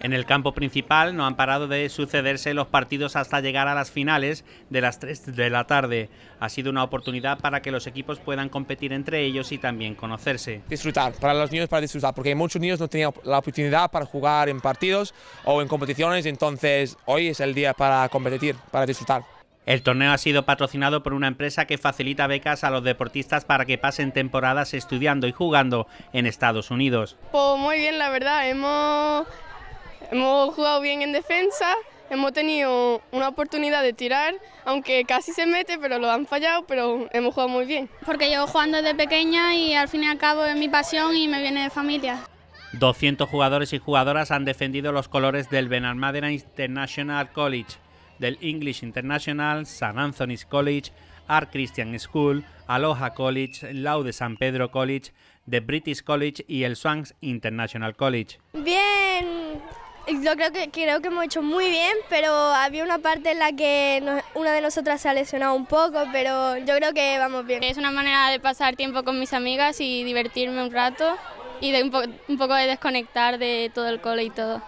En el campo principal no han parado de sucederse los partidos hasta llegar a las finales de las 3 de la tarde. Ha sido una oportunidad para que los equipos puedan competir entre ellos y también conocerse. Disfrutar, para los niños para disfrutar, porque muchos niños no tenían la oportunidad para jugar en partidos o en competiciones, entonces hoy es el día para competir, para disfrutar. El torneo ha sido patrocinado por una empresa que facilita becas a los deportistas para que pasen temporadas estudiando y jugando en Estados Unidos. Pues muy bien, la verdad, hemos Hemos jugado bien en defensa, hemos tenido una oportunidad de tirar, aunque casi se mete, pero lo han fallado, pero hemos jugado muy bien. Porque llevo jugando desde pequeña y al fin y al cabo es mi pasión y me viene de familia. 200 jugadores y jugadoras han defendido los colores del Benalmádena International College, del English International, San Anthony's College, Art Christian School, Aloha College, Laude San Pedro College, The British College y el Swans International College. Bien, yo creo que, creo que hemos hecho muy bien, pero había una parte en la que una de nosotras se ha lesionado un poco, pero yo creo que vamos bien. Es una manera de pasar tiempo con mis amigas y divertirme un rato y de un poco de desconectar de todo el cole y todo.